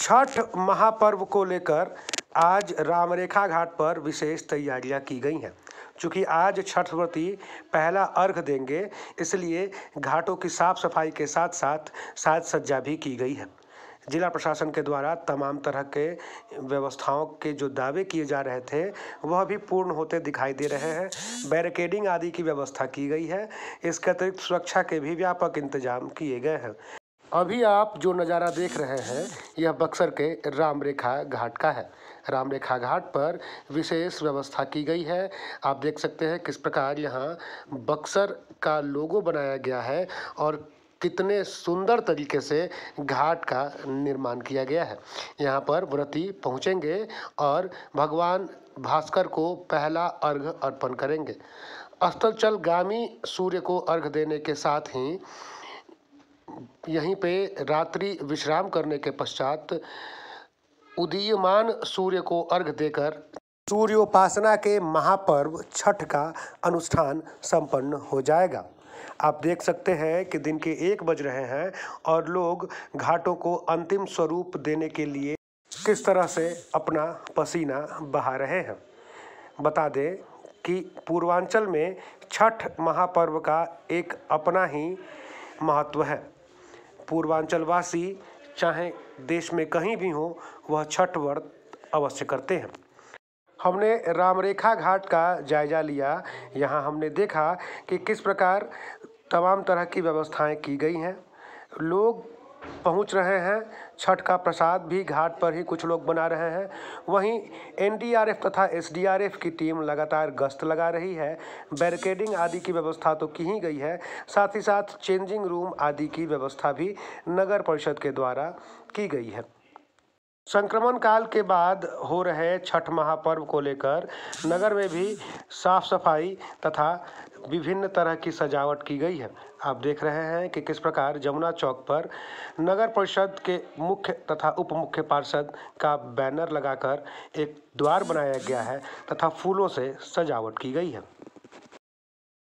छठ महापर्व को लेकर आज रामरेखा घाट पर विशेष तैयारियां की गई हैं चूँकि आज छठ व्रती पहला अर्घ देंगे इसलिए घाटों की साफ सफाई के साथ साथ साज सज्जा भी की गई है जिला प्रशासन के द्वारा तमाम तरह के व्यवस्थाओं के जो दावे किए जा रहे थे वह भी पूर्ण होते दिखाई दे रहे हैं बैरिकेडिंग आदि की व्यवस्था की गई है इसके अतिरिक्त सुरक्षा के भी व्यापक इंतजाम किए गए हैं अभी आप जो नज़ारा देख रहे हैं यह बक्सर के राम रेखा घाट का है राम रेखा घाट पर विशेष व्यवस्था की गई है आप देख सकते हैं किस प्रकार यहाँ बक्सर का लोगो बनाया गया है और कितने सुंदर तरीके से घाट का निर्माण किया गया है यहाँ पर व्रती पहुँचेंगे और भगवान भास्कर को पहला अर्घ अर्पण करेंगे अस्तलचल गामी सूर्य को अर्घ देने के साथ ही यहीं पे रात्रि विश्राम करने के पश्चात उदीयमान सूर्य को अर्घ देकर सूर्योपासना के महापर्व छठ का अनुष्ठान संपन्न हो जाएगा आप देख सकते हैं कि दिन के एक बज रहे हैं और लोग घाटों को अंतिम स्वरूप देने के लिए किस तरह से अपना पसीना बहा रहे हैं बता दें कि पूर्वांचल में छठ महापर्व का एक अपना ही महत्व है पूर्वांचलवासी चाहे देश में कहीं भी हो वह छठ व्रत अवश्य करते हैं हमने रामरेखा घाट का जायजा लिया यहाँ हमने देखा कि किस प्रकार तमाम तरह की व्यवस्थाएं की गई हैं लोग पहुंच रहे हैं छठ का प्रसाद भी घाट पर ही कुछ लोग बना रहे हैं वहीं एनडीआरएफ तथा एसडीआरएफ की टीम लगातार गश्त लगा रही है बैरिकेडिंग आदि की व्यवस्था तो की ही गई है साथ ही साथ चेंजिंग रूम आदि की व्यवस्था भी नगर परिषद के द्वारा की गई है संक्रमण काल के बाद हो रहे छठ महापर्व को लेकर नगर में भी साफ सफाई तथा विभिन्न तरह की सजावट की गई है आप देख रहे हैं कि किस प्रकार जमुना चौक पर नगर परिषद के मुख्य तथा उप मुख्य पार्षद का बैनर लगाकर एक द्वार बनाया गया है तथा फूलों से सजावट की गई है